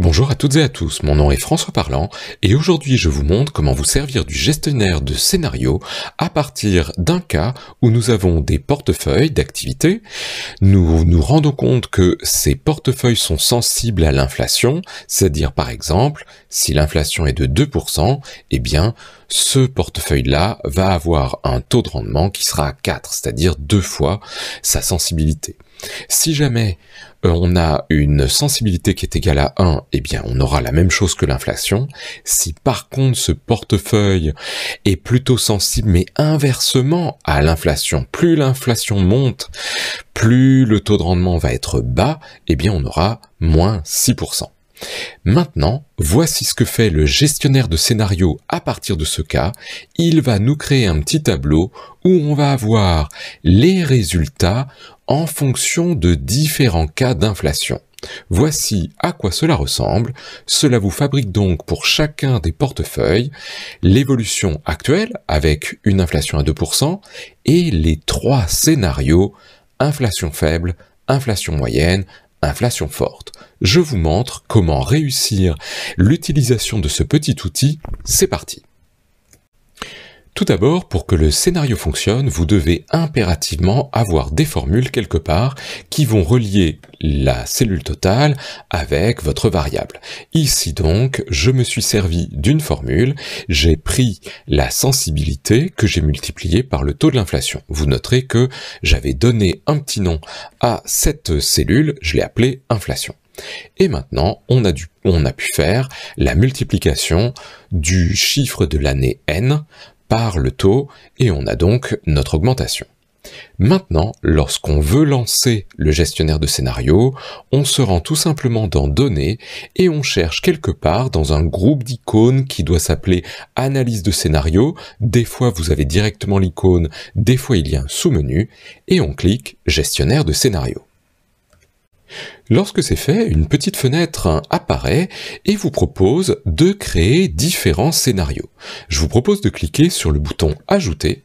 Bonjour à toutes et à tous, mon nom est François Parlant et aujourd'hui je vous montre comment vous servir du gestionnaire de scénario à partir d'un cas où nous avons des portefeuilles d'activités, nous nous rendons compte que ces portefeuilles sont sensibles à l'inflation, c'est-à-dire par exemple si l'inflation est de 2%, eh bien ce portefeuille-là va avoir un taux de rendement qui sera à 4, c'est-à-dire deux fois sa sensibilité. Si jamais euh, on a une sensibilité qui est égale à 1, eh bien on aura la même chose que l'inflation. Si par contre ce portefeuille est plutôt sensible mais inversement à l'inflation, plus l'inflation monte, plus le taux de rendement va être bas, eh bien on aura moins 6%. Maintenant, voici ce que fait le gestionnaire de scénario à partir de ce cas. Il va nous créer un petit tableau où on va avoir les résultats en fonction de différents cas d'inflation. Voici à quoi cela ressemble. Cela vous fabrique donc pour chacun des portefeuilles l'évolution actuelle avec une inflation à 2% et les trois scénarios inflation faible, inflation moyenne, inflation forte je vous montre comment réussir l'utilisation de ce petit outil. C'est parti tout d'abord, pour que le scénario fonctionne, vous devez impérativement avoir des formules quelque part qui vont relier la cellule totale avec votre variable. Ici donc, je me suis servi d'une formule, j'ai pris la sensibilité que j'ai multipliée par le taux de l'inflation. Vous noterez que j'avais donné un petit nom à cette cellule, je l'ai appelée inflation. Et maintenant, on a, pu faire la multiplication du chiffre de l'année n par le taux, et on a donc notre augmentation. Maintenant, lorsqu'on veut lancer le gestionnaire de scénario, on se rend tout simplement dans Données et on cherche quelque part dans un groupe d'icônes qui doit s'appeler Analyse de scénario. Des fois, vous avez directement l'icône, des fois, il y a un sous-menu et on clique Gestionnaire de scénario. Lorsque c'est fait, une petite fenêtre apparaît et vous propose de créer différents scénarios. Je vous propose de cliquer sur le bouton Ajouter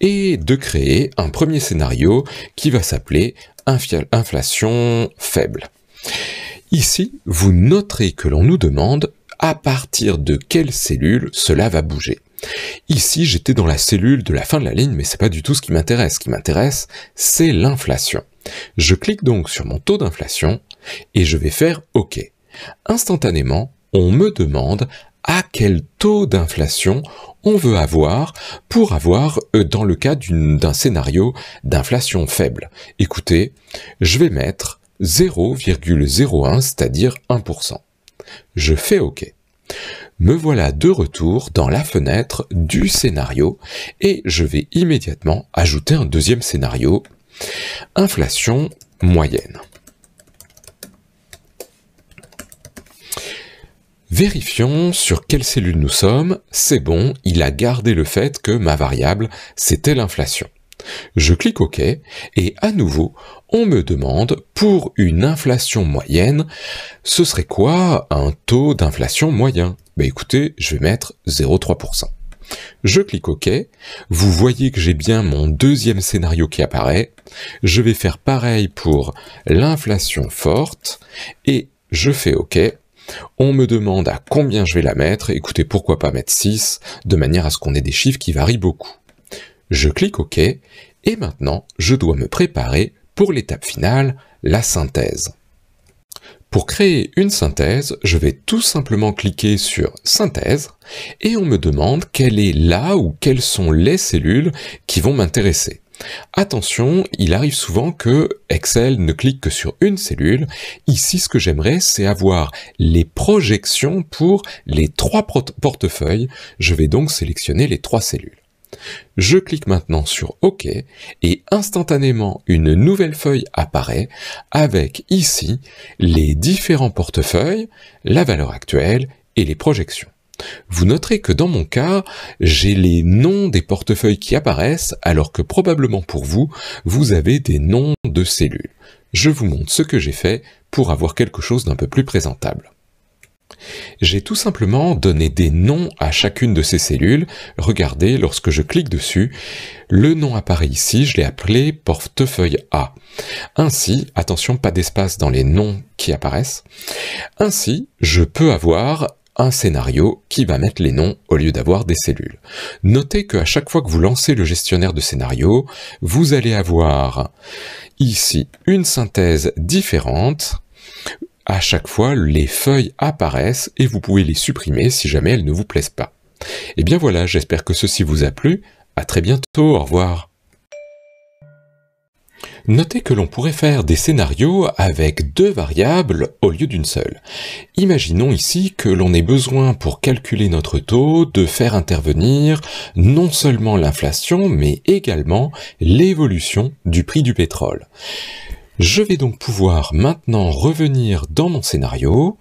et de créer un premier scénario qui va s'appeler Inflation faible. Ici, vous noterez que l'on nous demande à partir de quelle cellule cela va bouger. Ici, j'étais dans la cellule de la fin de la ligne, mais c'est pas du tout ce qui m'intéresse. Ce qui m'intéresse, c'est l'inflation. Je clique donc sur mon taux d'inflation et je vais faire OK. Instantanément, on me demande à quel taux d'inflation on veut avoir pour avoir euh, dans le cas d'un scénario d'inflation faible. Écoutez, je vais mettre 0,01, c'est-à-dire 1%. Je fais OK. Me voilà de retour dans la fenêtre du scénario et je vais immédiatement ajouter un deuxième scénario Inflation moyenne. Vérifions sur quelle cellule nous sommes. C'est bon, il a gardé le fait que ma variable, c'était l'inflation. Je clique OK et à nouveau, on me demande pour une inflation moyenne, ce serait quoi un taux d'inflation moyen Ben écoutez, je vais mettre 0,3%. Je clique OK. Vous voyez que j'ai bien mon deuxième scénario qui apparaît. Je vais faire pareil pour l'inflation forte et je fais OK. On me demande à combien je vais la mettre. Écoutez, pourquoi pas mettre 6 de manière à ce qu'on ait des chiffres qui varient beaucoup. Je clique OK et maintenant je dois me préparer pour l'étape finale, la synthèse. Pour créer une synthèse, je vais tout simplement cliquer sur Synthèse et on me demande quelle est là ou quelles sont les cellules qui vont m'intéresser. Attention, il arrive souvent que Excel ne clique que sur une cellule. Ici, ce que j'aimerais, c'est avoir les projections pour les trois portefeuilles. Je vais donc sélectionner les trois cellules. Je clique maintenant sur OK et instantanément une nouvelle feuille apparaît avec ici les différents portefeuilles, la valeur actuelle et les projections. Vous noterez que dans mon cas, j'ai les noms des portefeuilles qui apparaissent alors que probablement pour vous, vous avez des noms de cellules. Je vous montre ce que j'ai fait pour avoir quelque chose d'un peu plus présentable. J'ai tout simplement donné des noms à chacune de ces cellules. Regardez, lorsque je clique dessus, le nom apparaît ici, je l'ai appelé portefeuille A. Ainsi, attention, pas d'espace dans les noms qui apparaissent. Ainsi, je peux avoir un scénario qui va mettre les noms au lieu d'avoir des cellules. Notez qu'à chaque fois que vous lancez le gestionnaire de scénario, vous allez avoir ici une synthèse différente à chaque fois, les feuilles apparaissent et vous pouvez les supprimer si jamais elles ne vous plaisent pas. Et eh bien voilà, j'espère que ceci vous a plu. À très bientôt, au revoir. Notez que l'on pourrait faire des scénarios avec deux variables au lieu d'une seule. Imaginons ici que l'on ait besoin pour calculer notre taux de faire intervenir non seulement l'inflation mais également l'évolution du prix du pétrole. Je vais donc pouvoir maintenant revenir dans mon scénario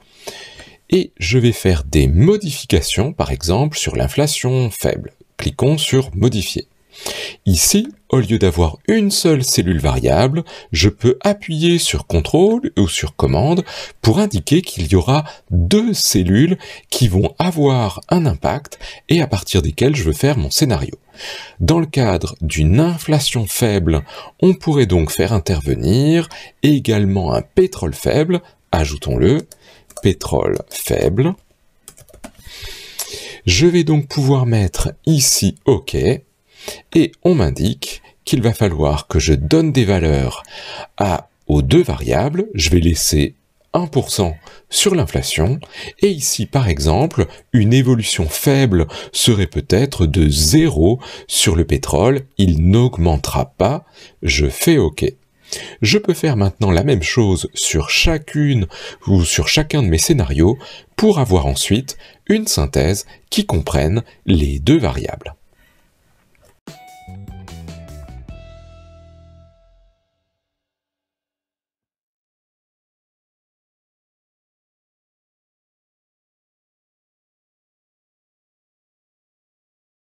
et je vais faire des modifications, par exemple sur l'inflation faible. Cliquons sur Modifier. Ici, au lieu d'avoir une seule cellule variable, je peux appuyer sur contrôle ou sur commande pour indiquer qu'il y aura deux cellules qui vont avoir un impact et à partir desquelles je veux faire mon scénario. Dans le cadre d'une inflation faible, on pourrait donc faire intervenir également un pétrole faible, ajoutons-le, pétrole faible. Je vais donc pouvoir mettre ici OK et on m'indique qu'il va falloir que je donne des valeurs à, aux deux variables. Je vais laisser 1% sur l'inflation. Et ici, par exemple, une évolution faible serait peut-être de 0 sur le pétrole. Il n'augmentera pas. Je fais OK. Je peux faire maintenant la même chose sur chacune ou sur chacun de mes scénarios pour avoir ensuite une synthèse qui comprenne les deux variables.